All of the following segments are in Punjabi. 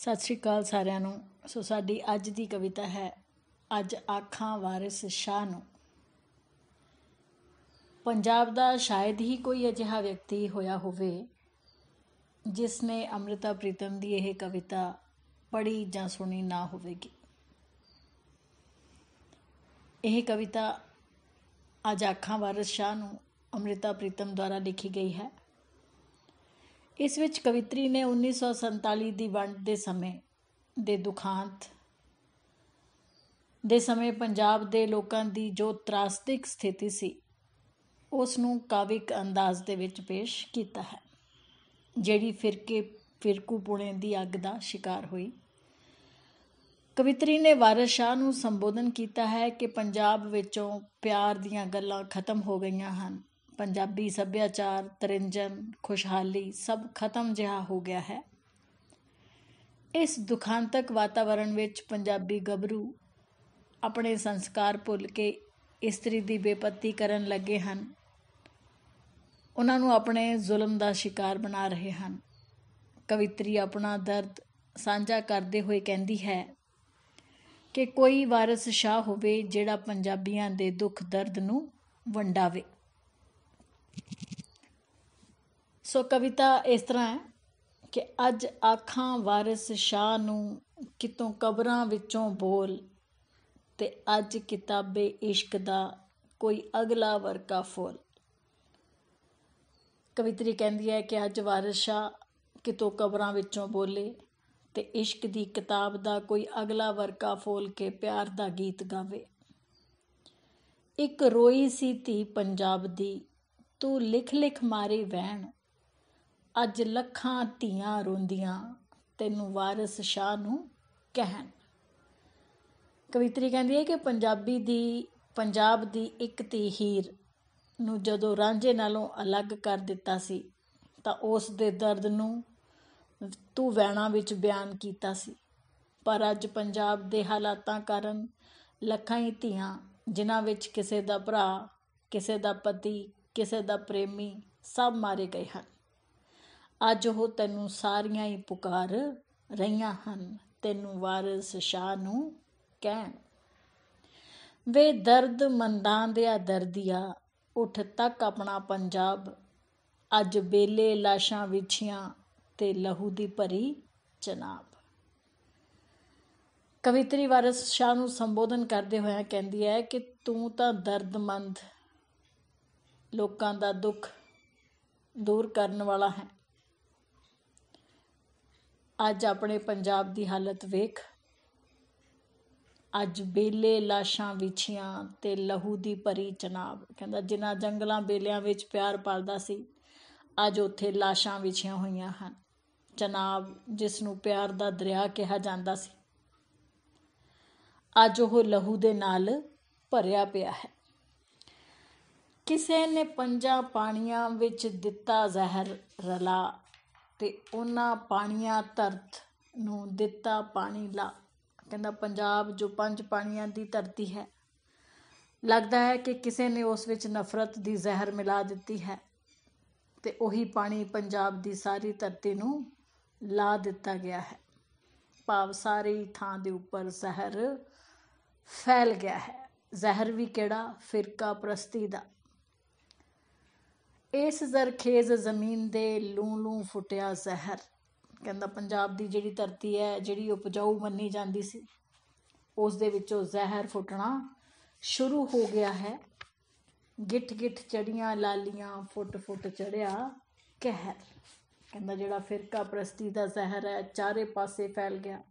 ਸਤਿ ਸ਼੍ਰੀ ਅਕਾਲ ਸਾਰਿਆਂ ਨੂੰ ਸੋ ਸਾਡੀ ਅੱਜ ਦੀ ਕਵਿਤਾ ਹੈ ਅੱਜ ਆਖਾਂ ਵਾਰਿਸ ਸ਼ਾਹ ਨੂੰ ਪੰਜਾਬ ਦਾ ਸ਼ਾਇਦ ਹੀ ਕੋਈ ਅਜਿਹਾ ਵਿਅਕਤੀ ਹੋਇਆ ਹੋਵੇ ਜਿਸ ਨੇ ਅਮ੍ਰਿਤਾ ਪ੍ਰੀਤਮ ਦੀ ਇਹ ਕਵਿਤਾ ਪੜ੍ਹੀ ਜਾਂ ਸੁਣੀ ਨਾ ਹੋਵੇਗੀ ਇਹ ਕਵਿਤਾ ਅੱਜ ਆਖਾਂ ਵਾਰਿਸ ਸ਼ਾਹ ਨੂੰ ਅਮ੍ਰਿਤਾ ਪ੍ਰੀਤਮ ਦੁਆਰਾ ਲਿਖੀ ਗਈ ਹੈ ਇਸ ਵਿੱਚ ਕਵਿਤਰੀ ਨੇ 1947 ਦੀ ਵੰਡ ਦੇ ਸਮੇਂ ਦੇ ਦੁਖਾਂਤ ਦੇ ਸਮੇਂ ਪੰਜਾਬ ਦੇ ਲੋਕਾਂ ਦੀ ਜੋ ਤਰਾਸਤਿਕ ਸਥਿਤੀ ਸੀ ਉਸ ਨੂੰ ਕਾਵਿਕ ਅੰਦਾਜ਼ ਦੇ ਵਿੱਚ ਪੇਸ਼ ਕੀਤਾ ਹੈ ਜਿਹੜੀ ਫਿਰਕੇ ਫਿਰਕੂ ਪੁਣੇ ਦੀ ਅੱਗ ਦਾ ਸ਼ਿਕਾਰ ਹੋਈ ਕਵਿਤਰੀ ਨੇ ਵਾਰਿਸ ਸ਼ਾਹ ਨੂੰ ਸੰਬੋਧਨ ਕੀਤਾ ਹੈ ਕਿ ਪੰਜਾਬ ਵਿੱਚੋਂ ਪਿਆਰ ਦੀਆਂ ਗੱਲਾਂ ਖਤਮ ਹੋ ਗਈਆਂ ਹਨ ਪੰਜਾਬੀ ਸੱਭਿਆਚਾਰ ਤਰਿੰਜਨ ਖੁਸ਼ਹਾਲੀ ਸਭ ਖਤਮ ਜਿਹਾ ਹੋ ਗਿਆ ਹੈ ਇਸ ਦੁਖਾਂਤਕ ਵਾਤਾਵਰਣ ਵਿੱਚ ਪੰਜਾਬੀ ਗੱਭਰੂ ਆਪਣੇ ਸੰਸਕਾਰ ਭੁੱਲ ਕੇ ਇਸਤਰੀ ਦੀ ਬੇਪਤੀ ਕਰਨ ਲੱਗੇ ਹਨ ਉਹਨਾਂ ਨੂੰ ਆਪਣੇ ਜ਼ੁਲਮ ਦਾ ਸ਼ਿਕਾਰ ਬਣਾ ਰਹੇ ਹਨ ਕਵਿਤਰੀ ਆਪਣਾ ਦਰਦ ਸਾਂਝਾ ਕਰਦੇ ਹੋਏ ਕਹਿੰਦੀ ਹੈ ਕਿ ਕੋਈ ਵਾਰਿਸ ਸ਼ਾਹ ਹੋਵੇ ਜਿਹੜਾ ਪੰਜਾਬੀਆਂ ਦੇ ਦੁੱਖ ਦਰਦ ਨੂੰ ਵੰਡਾਵੇ ਸੋ ਕਵਿਤਾ ਇਸ ਤਰ੍ਹਾਂ ਹੈ ਕਿ ਅੱਜ ਆਖਾਂ ਵਾਰਿਸ ਸ਼ਾਹ ਨੂੰ ਕਿਤੋਂ ਕਬਰਾਂ ਵਿੱਚੋਂ ਬੋਲ ਤੇ ਅੱਜ ਕਿਤਾਬੇ ਇਸ਼ਕ ਦਾ ਕੋਈ ਅਗਲਾ ਵਰਕਾ ਫੋਲ ਕਵਿਤਰੀ ਕਹਿੰਦੀ ਹੈ ਕਿ ਅੱਜ ਵਾਰਿਸ ਸ਼ਾਹ ਕਿਤੋਂ ਕਬਰਾਂ ਵਿੱਚੋਂ ਬੋਲੇ ਤੇ ਇਸ਼ਕ ਦੀ ਕਿਤਾਬ ਦਾ ਕੋਈ ਅਗਲਾ ਵਰਕਾ ਫੋਲ ਕੇ ਪਿਆਰ ਦਾ ਗੀਤ ਗਾਵੇ ਇੱਕ ਰੋਈ ਸੀ ਧੀ ਪੰਜਾਬ ਦੀ ਤੂੰ ਲਿਖ ਲਿਖ ਮਾਰੇ ਵਹਿਣ ਅੱਜ ਲੱਖਾਂ ਧੀਆਂ ਰੋਂਦੀਆਂ ਤੈਨੂੰ ਵਾਰਿਸ ਸ਼ਾਹ ਨੂੰ ਕਹਿਣ ਕਵਿਤਰੀ ਕਹਿੰਦੀ ਹੈ ਕਿ ਪੰਜਾਬੀ ਦੀ ਪੰਜਾਬ ਦੀ ਇੱਕ ਤੀ ਹੀਰ ਨੂੰ ਜਦੋਂ ਰਾਂਝੇ ਨਾਲੋਂ ਅਲੱਗ ਕਰ ਦਿੱਤਾ ਸੀ ਤਾਂ ਉਸ ਦੇ ਦਰਦ ਨੂੰ ਤੂੰ ਵੈਣਾ ਵਿੱਚ ਬਿਆਨ ਕੀਤਾ ਸੀ ਪਰ ਅੱਜ ਪੰਜਾਬ ਦੇ ਹਾਲਾਤਾਂ ਕਾਰਨ ਲੱਖਾਂ ਹੀ ਧੀਆਂ ਜਿਨ੍ਹਾਂ ਵਿੱਚ ਕਿਸੇ ਦਾ ਭਰਾ ਕਿਸੇ ਦਾ ਪਤੀ ਕਿਸੇ ਦਾ ਪ੍ਰੇਮੀ ਸਭ ਮਾਰੇ ਗਏ ਹਨ ਅੱਜ ਉਹ ਤੈਨੂੰ ਸਾਰੀਆਂ ਹੀ ਪੁਕਾਰ ਰਹੀਆਂ ਹਨ ਤੈਨੂੰ ਵਾਰਿਸ ਸ਼ਾਹ ਨੂੰ ਕਹਿਣ ਵੇ ਦਰਦ ਮੰਦਾਂ ਆ ਦਰਦੀਆ ਉਠ ਤੱਕ ਆਪਣਾ ਪੰਜਾਬ ਅੱਜ ਬੇਲੇ ਲਾਸ਼ਾਂ ਵਿਛੀਆਂ ਤੇ ਲਹੂ ਦੀ ਭਰੀ ਜਨਾਬ ਕਵਿਤਰੀ ਵਾਰਿਸ ਸ਼ਾਹ ਨੂੰ ਸੰਬੋਧਨ ਕਰਦੇ ਹੋਇਆ ਕਹਿੰਦੀ ਹੈ ਕਿ ਤੂੰ ਤਾਂ ਦਰਦਮੰਦ ਲੋਕਾਂ ਦਾ ਦੁੱਖ ਦੂਰ ਕਰਨ ਵਾਲਾ ਹੈ ਅੱਜ ਆਪਣੇ ਪੰਜਾਬ ਦੀ ਹਾਲਤ ਵੇਖ ਅੱਜ ਬੇਲੇ ਲਾਸ਼ਾਂ ਵਿਛੀਆਂ ਤੇ ਲਹੂ ਦੀ ਭਰੀ ਚਨਾਬ ਕਹਿੰਦਾ ਜਿਨ੍ਹਾਂ ਜੰਗਲਾਂ ਬੇਲਿਆਂ ਵਿੱਚ ਪਿਆਰ ਪਾਲਦਾ ਸੀ ਅੱਜ ਉੱਥੇ ਲਾਸ਼ਾਂ ਵਿਛੀਆਂ ਹੋਈਆਂ ਹਨ ਚਨਾਬ ਜਿਸ ਨੂੰ ਪਿਆਰ ਦਾ ਦਰਿਆ ਕਿਹਾ ਜਾਂਦਾ ਸੀ ਅੱਜ ਉਹ ਲਹੂ ਦੇ ਨਾਲ ਭਰਿਆ ਪਿਆ ਹੈ ਕਿਸੇ ਨੇ ਪੰਜਾਂ ਪਾਣੀਆਂ ਵਿੱਚ ਦਿੱਤਾ ਜ਼ਹਿਰ ਰਲਾ ਤੇ ਉਹਨਾਂ ਪਾਣੀਆਂ ਧਰਤ ਨੂੰ ਦਿੱਤਾ ਪਾਣੀ ਲਾ ਕਹਿੰਦਾ ਪੰਜਾਬ ਜੋ ਪੰਜ ਪਾਣੀਆਂ ਦੀ ਧਰਤੀ ਹੈ ਲੱਗਦਾ ਹੈ ਕਿ ਕਿਸੇ ਨੇ ਉਸ ਵਿੱਚ ਨਫ਼ਰਤ ਦੀ ਜ਼ਹਿਰ ਮਿਲਾ ਦਿੱਤੀ ਹੈ ਤੇ ਉਹੀ ਪਾਣੀ ਪੰਜਾਬ ਦੀ ਸਾਰੀ ਧਰਤੀ ਨੂੰ ਲਾ ਦਿੱਤਾ ਗਿਆ ਹੈ ਭਾਵ ਸਾਰੀ ਥਾਂ ਦੇ ਉੱਪਰ ਜ਼ਹਿਰ ਫੈਲ ਗਿਆ ਹੈ ਜ਼ਹਿਰ ਵੀ ਕਿਹੜਾ ਫਿਰਕਾ ਪ੍ਰਸਤੀ ਦਾ ਇਸ ਜ਼ਰਖੇਜ਼ ਜ਼ਮੀਨ ਦੇ ਲੂੰ ਲੂੰ ਫੁੱਟਿਆ ਜ਼ਹਿਰ ਕਹਿੰਦਾ ਪੰਜਾਬ ਦੀ ਜਿਹੜੀ ਧਰਤੀ ਹੈ ਜਿਹੜੀ ਉਪਜਾਊ ਮੰਨੀ ਜਾਂਦੀ ਸੀ ਉਸ ਦੇ ਵਿੱਚੋਂ ਜ਼ਹਿਰ ਫੁੱਟਣਾ ਸ਼ੁਰੂ ਹੋ ਗਿਆ ਹੈ ਗਿੱਠ ਗਿੱਠ ਚੜੀਆਂ ਲਾਲੀਆਂ ਫੁੱਟ ਫੁੱਟ ਚੜਿਆ ਕਹਿਰ ਕਹਿੰਦਾ ਜਿਹੜਾ ਫਿਰਕਾ ਪ੍ਰਸਤੀ ਦਾ ਜ਼ਹਿਰ ਹੈ ਚਾਰੇ ਪਾਸੇ ਫੈਲ ਗਿਆ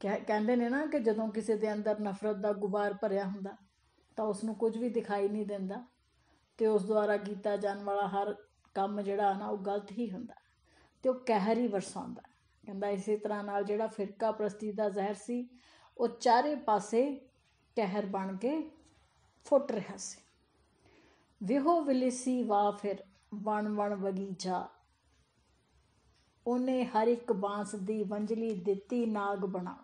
ਕਹਿੰਦੇ ਨੇ ਨਾ ਕਿ ਜਦੋਂ ਕਿਸੇ ਦੇ ਅੰਦਰ ਨਫ਼ਰਤ ਦਾ ਗੁਬਾਰ ਭਰਿਆ ਹੁੰਦਾ ਤਾਂ ਉਸ ਨੂੰ ਕੁਝ ਵੀ ਦਿਖਾਈ ਨਹੀਂ ਦਿੰਦਾ ਤੇ ਉਸ ਦੁਆਰਾ ਕੀਤਾ ਜਾਣ ਵਾਲਾ ਹਰ ਕੰਮ ਜਿਹੜਾ ਨਾ ਉਹ ਗਲਤ ਹੀ ਹੁੰਦਾ ਤੇ ਉਹ ਕਹਿਰ ਹੀ ਵਰਸਾਉਂਦਾ ਕਹਿੰਦਾ ਇਸੇ ਤਰ੍ਹਾਂ ਨਾਲ ਜਿਹੜਾ ਫਿਰਕਾ ਪ੍ਰਸਤੀ ਦਾ ਜ਼ਹਿਰ ਸੀ ਉਹ ਚਾਰੇ ਪਾਸੇ ਕਹਿਰ ਬਣ ਕੇ ਫੁੱਟ ਰਿਹਾ ਸੀ ਵਿਹੋ ਵਿਲਿਸੀ ਵਾ ਫਿਰ ਵਣ ਵਣ ਬਗੀਚਾ ਉਹਨੇ ਹਰ ਇੱਕ ਬਾਂਸ ਦੀ ਵੰਜਲੀ ਦਿੱਤੀ ਨਾਗ ਬਣਾ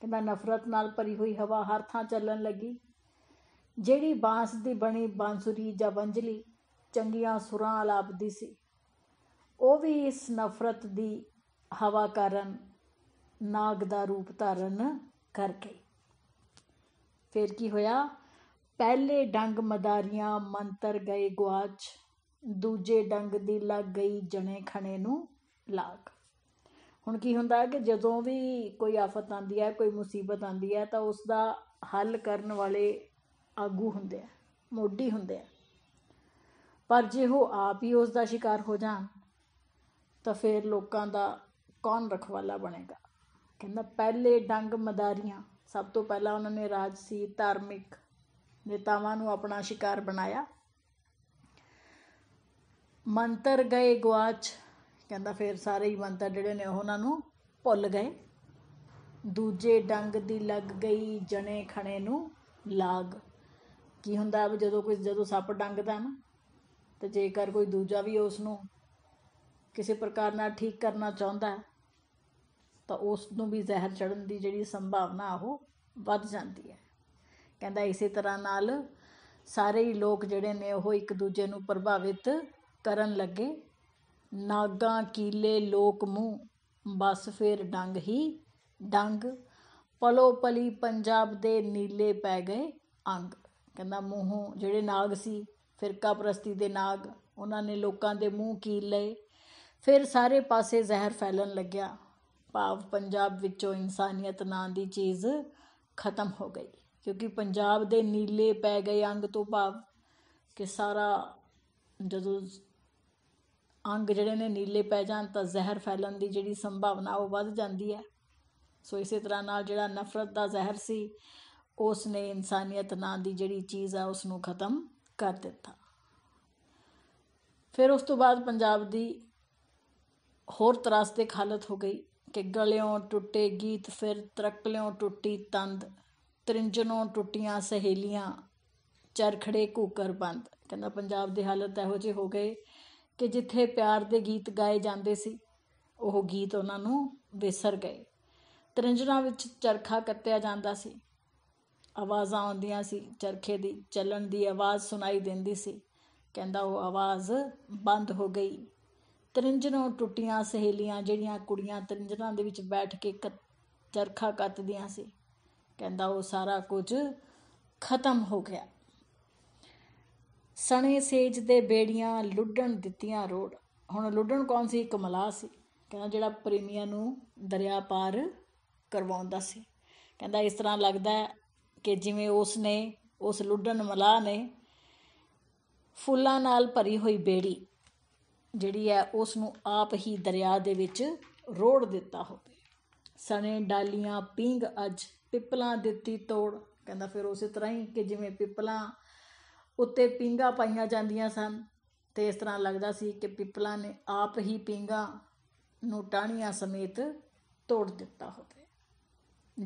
ਕਹਿੰਦਾ ਨਫ਼ਰਤ ਨਾਲ ਭਰੀ ਹੋਈ ਹਵਾ ਹਰ ਥਾਂ ਚੱਲਣ ਲੱਗੀ ਜਿਹੜੀ ਬਾਂਸ ਦੀ ਬਣੀ ਬਾਂਸੁਰੀ ਜਾਂ ਵੰਜਲੀ ਚੰਗੀਆਂ ਸੁਰਾਂ ਆਲਾਪਦੀ ਸੀ ਉਹ ਵੀ ਇਸ ਨਫ਼ਰਤ ਦੀ ਹਵਾ ਕਾਰਨ ਨਾਗ ਦਾ ਰੂਪ ਧਾਰਨ ਕਰ ਗਈ ਫਿਰ ਕੀ ਹੋਇਆ ਪਹਿਲੇ ਡੰਗ ਮਦਾਰੀਆਂ ਮੰਤਰ ਗਏ ਗਵਾਚ ਦੂਜੇ ਡੰਗ ਦੀ ਲੱਗ ਗਈ ਜਣੇ ਖਣੇ ਨੂੰ ਲਾਗ ਹੁਣ ਕੀ ਹੁੰਦਾ ਹੈ ਕਿ ਜਦੋਂ ਵੀ ਕੋਈ ਆਫਤ ਆਂਦੀ ਹੈ ਕੋਈ ਮੁਸੀਬਤ ਆਂਦੀ ਹੈ ਤਾਂ ਉਸ ਦਾ ਹੱਲ ਕਰਨ ਵਾਲੇ ਆਗੂ ਹੁੰਦੇ ਆ ਮੋਢੀ ਹੁੰਦੇ ਆ ਪਰ ਜੇ ਉਹ ਆਪ ਹੀ ਉਸ ਦਾ ਸ਼ਿਕਾਰ ਹੋ ਜਾਣ ਤਾਂ ਫਿਰ ਲੋਕਾਂ ਦਾ ਕੌਣ ਰਖਵਾਲਾ ਬਣੇਗਾ ਕਹਿੰਦਾ ਪਹਿਲੇ ਡੰਗ ਮਦਾਰੀਆਂ ਸਭ ਤੋਂ ਪਹਿਲਾਂ ਉਹਨਾਂ ਨੇ ਰਾਜਸੀ ਧਾਰਮਿਕ ਨੇਤਾਵਾਂ ਨੂੰ ਆਪਣਾ ਸ਼ਿਕਾਰ ਬਣਾਇਆ ਮੰਤਰ ਗਏ ਗਵਾਚ ਕਹਿੰਦਾ ਫਿਰ ਸਾਰੇ ਹੀ ਮੰਤਰ ਜਿਹੜੇ ਨੇ ਉਹਨਾਂ ਨੂੰ ਭੁੱਲ ਗਏ ਦੂਜੇ ਡੰਗ ਦੀ ਲੱਗ ਗਈ ਜਣੇ ਖਣੇ ਨੂੰ ਲਾਗ ਕੀ ਹੁੰਦਾ ਹੈ ਜਦੋਂ ਕੋਈ ਜਦੋਂ ਸੱਪ ਡੰਗਦਾ ਨਾ ਤੇ ਜੇਕਰ ਕੋਈ ਦੂਜਾ ਵੀ ਉਸ ਨੂੰ ਕਿਸੇ ਪ੍ਰਕਾਰ ਨਾਲ ਠੀਕ ਕਰਨਾ ਚਾਹੁੰਦਾ ਤਾਂ ਉਸ ਨੂੰ ਵੀ ਜ਼ਹਿਰ ਚੜਨ ਦੀ ਜਿਹੜੀ ਸੰਭਾਵਨਾ ਉਹ ਵੱਧ ਜਾਂਦੀ ਹੈ ਕਹਿੰਦਾ ਇਸੇ ਤਰ੍ਹਾਂ ਨਾਲ ਸਾਰੇ ਹੀ ਲੋਕ ਜਿਹੜੇ ਨੇ ਉਹ ਇੱਕ ਦੂਜੇ ਨੂੰ ਪ੍ਰਭਾਵਿਤ ਕਰਨ ਲੱਗੇ ਨਾਗਾ ਕੀਲੇ ਲੋਕ ਮੂੰਹ ਬਸ ਫੇਰ ਡੰਗ ਹੀ ਡੰਗ ਪਲੋ ਪਲੀ ਪੰਜਾਬ ਦੇ ਨੀਲੇ ਪੈ ਗਏ ਅੰਗ ਕਹਿੰਦਾ ਮੂੰਹ ਜਿਹੜੇ ਨਾਗ ਸੀ ਫਿਰਕਾ ਪ੍ਰਸਤੀ ਦੇ ਨਾਗ ਉਹਨਾਂ ਨੇ ਲੋਕਾਂ ਦੇ ਮੂੰਹ ਕੀਲ ਲਏ ਫਿਰ ਸਾਰੇ ਪਾਸੇ ਜ਼ਹਿਰ ਫੈਲਣ ਲੱਗਿਆ ਭਾਵ ਪੰਜਾਬ ਵਿੱਚੋਂ ਇਨਸਾਨੀਅਤ ਨਾਂ ਦੀ ਚੀਜ਼ ਖਤਮ ਹੋ ਗਈ ਕਿਉਂਕਿ ਪੰਜਾਬ ਦੇ ਨੀਲੇ ਪੈ ਗਏ ਅੰਗ ਤੋਂ ਭਾਵ ਕਿ ਸਾਰਾ ਜਦੋਂ ਅੰਗ ਜਿਹੜੇ ਨੇ ਨੀਲੇ ਪੈ ਜਾਣ ਤਾਂ ਜ਼ਹਿਰ ਫੈਲਣ ਦੀ ਜਿਹੜੀ ਸੰਭਾਵਨਾ ਉਹ ਵੱਧ ਜਾਂਦੀ ਹੈ ਸੋ ਇਸੇ ਤਰ੍ਹਾਂ ਨਾਲ ਜਿਹੜਾ ਨਫ਼ਰਤ ਦਾ ਜ਼ਹਿਰ ਸੀ ਉਸ ਨੇ ਇਨਸਾਨੀਅਤ ਨਾਂ ਦੀ ਜਿਹੜੀ ਚੀਜ਼ ਆ ਉਸ ਨੂੰ ਖਤਮ ਕਰ ਦਿੱਤਾ ਫਿਰ ਉਸ ਤੋਂ ਬਾਅਦ ਪੰਜਾਬ ਦੀ ਹੋਰ ਦੇ ਹਾਲਤ ਹੋ ਗਈ ਕਿ ਗਲਿਓਂ ਟੁੱਟੇ ਗੀਤ ਫਿਰ ਤਰਕਲਿਓਂ ਟੁੱਟੀ ਤੰਦ ਤ੍ਰਿੰਜਨੋਂ ਟੁੱਟੀਆਂ ਸਹੇਲੀਆਂ ਚਰਖੜੇ ਕੂਕਰ ਬੰਦ ਕਹਿੰਦਾ ਪੰਜਾਬ ਦੀ ਹਾਲਤ ਇਹੋ ਜਿਹੀ ਹੋ ਗਈ ਕਿ ਜਿੱਥੇ ਪਿਆਰ ਦੇ ਗੀਤ ਗਾਏ ਜਾਂਦੇ ਸੀ ਉਹ ਗੀਤ ਉਹਨਾਂ ਨੂੰ ਵਿਸਰ ਗਏ ਤ੍ਰਿੰਜਨਾ ਵਿੱਚ ਚਰਖਾ ਕੱਤਿਆ ਜਾਂਦਾ ਸੀ ਆਵਾਜ਼ਾਂ ਆਉਂਦੀਆਂ ਸੀ ਚਰਖੇ ਦੀ ਚੱਲਣ ਦੀ ਆਵਾਜ਼ ਸੁਣਾਈ ਦਿੰਦੀ ਸੀ ਕਹਿੰਦਾ ਉਹ ਆਵਾਜ਼ ਬੰਦ ਹੋ ਗਈ ਤਰਿੰਜਣੋਂ ਟੁੱਟੀਆਂ ਸਹੇਲੀਆਂ ਜਿਹੜੀਆਂ ਕੁੜੀਆਂ ਤਰਿੰਜਣਾਂ ਦੇ ਵਿੱਚ ਬੈਠ ਕੇ ਚਰਖਾ ਕੱਤਦੀਆਂ ਸੀ ਕਹਿੰਦਾ ਉਹ ਸਾਰਾ ਕੁਝ ਖਤਮ ਹੋ ਗਿਆ ਸਣੇ ਸੇਜ ਦੇ ਬੇੜੀਆਂ ਲੁੱਡਣ ਦਿੱਤੀਆਂ ਰੋੜ ਹੁਣ ਲੁੱਡਣ ਕੌਣ ਸੀ ਕਮਲਾ ਸੀ ਕਹਿੰਦਾ ਜਿਹੜਾ ਪ੍ਰੇਮੀਆਂ ਨੂੰ ਦਰਿਆ ਪਾਰ ਕਰਵਾਉਂਦਾ ਸੀ ਕਹਿੰਦਾ ਇਸ ਤਰ੍ਹਾਂ ਲੱਗਦਾ ਕਿ ਜਿਵੇਂ ਉਸ ਨੇ ਉਸ ਲੁੱਡਣ ਮਲਾ ਨੇ ਫੁੱਲਾਂ ਨਾਲ ਭਰੀ ਹੋਈ ਬੇੜੀ ਜਿਹੜੀ ਹੈ ਉਸ ਨੂੰ ਆਪ ਹੀ ਦਰਿਆ ਦੇ ਵਿੱਚ ਰੋੜ ਦਿੱਤਾ ਹੋਵੇ ਸਣੇ ਡਾਲੀਆਂ ਪਿੰਗ ਅੱਜ ਪਿਪਲਾਂ ਦਿੱਤੀ ਤੋੜ ਕਹਿੰਦਾ ਫਿਰ ਉਸੇ ਤਰ੍ਹਾਂ ਹੀ ਕਿ ਜਿਵੇਂ ਪਿਪਲਾਂ ਉੱਤੇ ਪਿੰਗਾ ਪਾਈਆਂ ਜਾਂਦੀਆਂ ਸਨ ਤੇ ਇਸ ਤਰ੍ਹਾਂ ਲੱਗਦਾ ਸੀ ਕਿ ਪਿਪਲਾਂ ਨੇ ਆਪ ਹੀ ਪਿੰਗਾ ਨੂੰ ਟਾਣੀਆਂ ਸਮੇਤ ਤੋੜ ਦਿੱਤਾ ਹੋਵੇ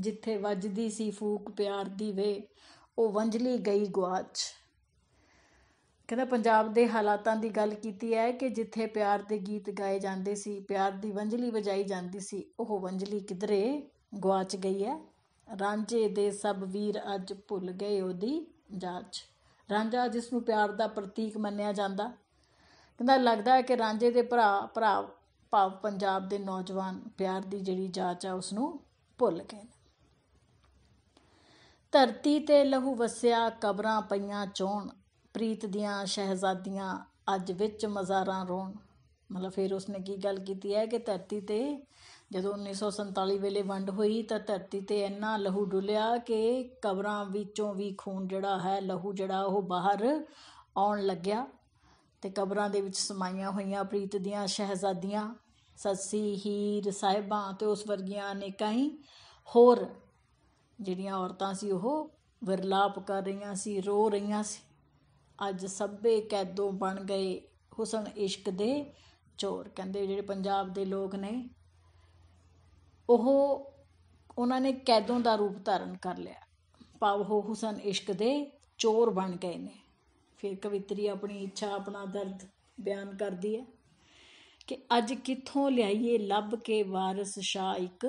ਜਿੱਥੇ ਵੱਜਦੀ ਸੀ ਫੂਕ ਪਿਆਰ ਦੀ ਵੇ ਉਹ ਵੰਝਲੀ ਗਈ ਗਵਾਚ ਕਹਿੰਦਾ ਪੰਜਾਬ ਦੇ ਹਾਲਾਤਾਂ ਦੀ ਗੱਲ ਕੀਤੀ ਹੈ ਕਿ ਜਿੱਥੇ ਪਿਆਰ ਦੇ ਗੀਤ ਗਾਏ ਜਾਂਦੇ ਸੀ ਪਿਆਰ ਦੀ ਵੰਝਲੀ ਵਜਾਈ ਜਾਂਦੀ ਸੀ ਉਹ ਵੰਝਲੀ ਕਿਧਰੇ ਗਵਾਚ ਗਈ ਹੈ ਰਾਂਝੇ ਦੇ ਸਭ ਵੀਰ ਅੱਜ ਭੁੱਲ ਗਏ ਉਹਦੀ ਜਾਚ ਰਾਂਝਾ ਜਿਸ ਨੂੰ ਪਿਆਰ ਦਾ ਪ੍ਰਤੀਕ ਮੰਨਿਆ ਜਾਂਦਾ ਕਹਿੰਦਾ ਲੱਗਦਾ ਹੈ ਕਿ ਰਾਂਝੇ ਦੇ ਭਰਾ ਭਰਾ ਭਾਵ ਪੰਜਾਬ ਦੇ ਨੌਜਵਾਨ ਪਿਆਰ ਦੀ ਜਿਹੜੀ ਜਾਚ ਆ ਉਸ ਨੂੰ ਭੁੱਲ ਗਏ ਨੇ ਧਰਤੀ ਤੇ ਲਹੂ ਵਸਿਆ ਕਬਰਾਂ ਪਈਆਂ ਚੋਣ ਪ੍ਰੀਤ ਦੀਆਂ ਸ਼ਹਿਜ਼ਾਦੀਆਂ ਅੱਜ ਵਿੱਚ ਮਜ਼ਾਰਾਂ ਰੋਣ ਮਤਲਬ ਫਿਰ ਉਸਨੇ ਕੀ ਗੱਲ ਕੀਤੀ ਹੈ ਕਿ ਧਰਤੀ ਤੇ ਜਦੋਂ 1947 ਵੇਲੇ ਵੰਡ ਹੋਈ ਤਾਂ ਧਰਤੀ ਤੇ ਇੰਨਾ ਲਹੂ ਡੁੱਲਿਆ ਕਿ ਕਬਰਾਂ ਵਿੱਚੋਂ ਵੀ ਖੂਨ ਜਿਹੜਾ ਹੈ ਲਹੂ ਜਿਹੜਾ ਉਹ ਬਾਹਰ ਆਉਣ ਲੱਗਿਆ ਤੇ ਕਬਰਾਂ ਦੇ ਵਿੱਚ ਸਮਾਈਆਂ ਹੋਈਆਂ ਪ੍ਰੀਤ ਦੀਆਂ ਸ਼ਹਿਜ਼ਾਦੀਆਂ ਸੱਸੀ ਹੀਰ ਸਾਹਿਬਾਂ ਤੇ ਉਸ ਵਰਗੀਆਂ ਨੇ ਕਈ ਹੋਰ ਜਿਹੜੀਆਂ ਔਰਤਾਂ ਸੀ ਉਹ ਵਿਰਲਾਪ ਕਰ ਰਹੀਆਂ ਸੀ ਰੋ ਰਹੀਆਂ ਸੀ ਅੱਜ ਸਭੇ ਕੈਦੋਂ ਬਣ ਗਏ ਹੁਸਨ ਇਸ਼ਕ ਦੇ ਚੋਰ ਕਹਿੰਦੇ ਜਿਹੜੇ ਪੰਜਾਬ ਦੇ ਲੋਕ ਨੇ ਉਹ ਉਹਨਾਂ ਨੇ ਕੈਦੋਂ ਦਾ ਰੂਪ ਧਾਰਨ ਕਰ ਲਿਆ ਪਾਵ ਉਹ ਹੁਸਨ ਇਸ਼ਕ ਦੇ ਚੋਰ ਬਣ ਗਏ ਨੇ ਫਿਰ ਕਵਿਤਰੀ ਆਪਣੀ ਇੱਛਾ ਆਪਣਾ ਦਰਦ ਬਿਆਨ ਕਰਦੀ ਹੈ ਕਿ ਅੱਜ ਕਿੱਥੋਂ ਲਿਆਈਏ ਲੱਭ ਕੇ ਵਾਰਿਸ ਸ਼ਾਹ ਇੱਕ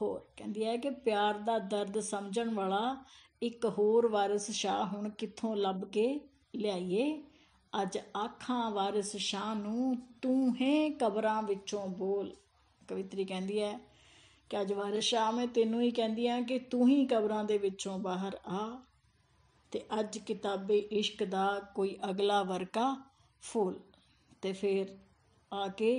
ਹੋਰ ਕਹਿੰਦੀ ਹੈ ਕਿ ਪਿਆਰ ਦਾ ਦਰਦ ਸਮਝਣ ਵਾਲਾ ਇੱਕ ਹੋਰ ਵਾਰਿਸ ਸ਼ਾਹ ਹੁਣ ਕਿੱਥੋਂ ਲੱਭ ਕੇ ਲਿਆਈਏ ਅੱਜ ਆਖਾਂ ਵਾਰਿਸ ਸ਼ਾਹ ਨੂੰ ਤੂੰ ਹੈ ਕਬਰਾਂ ਵਿੱਚੋਂ ਬੋਲ ਕਵਿਤਰੀ ਕਹਿੰਦੀ ਹੈ ਕਿ ਅੱਜ ਵਾਰਿਸ ਸ਼ਾਹ ਮੈਂ ਤੈਨੂੰ ਹੀ ਕਹਿੰਦੀ ਆ ਕਿ ਤੂੰ ਹੀ ਕਬਰਾਂ ਦੇ ਵਿੱਚੋਂ ਬਾਹਰ ਆ ਤੇ ਅੱਜ ਕਿਤਾਬੇ ਇਸ਼ਕ ਦਾ ਕੋਈ ਅਗਲਾ ਵਰਕਾ ਫੁੱਲ ਤੇ ਫਿਰ ਆ ਕੇ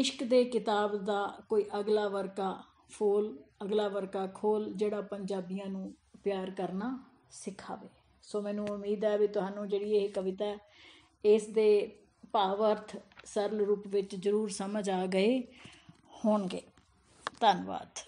ਇਸ਼ਕ ਦੇ ਕਿਤਾਬ ਦਾ ਕੋਈ ਅਗਲਾ ਵਰਕਾ ਫੋਲ ਅਗਲਾ ਵਰਕਾ ਖੋਲ ਜਿਹੜਾ ਪੰਜਾਬੀਆਂ ਨੂੰ ਪਿਆਰ ਕਰਨਾ ਸਿਖਾਵੇ ਸੋ ਮੈਨੂੰ ਉਮੀਦ ਹੈ ਵੀ ਤੁਹਾਨੂੰ ਜਿਹੜੀ ਇਹ ਕਵਿਤਾ ਇਸ ਦੇ ਭਾਵ ਅਰਥ ਸਰਲ ਰੂਪ ਵਿੱਚ ਜ਼ਰੂਰ ਸਮਝ ਆ ਗਏ ਹੋਣਗੇ ਧੰਨਵਾਦ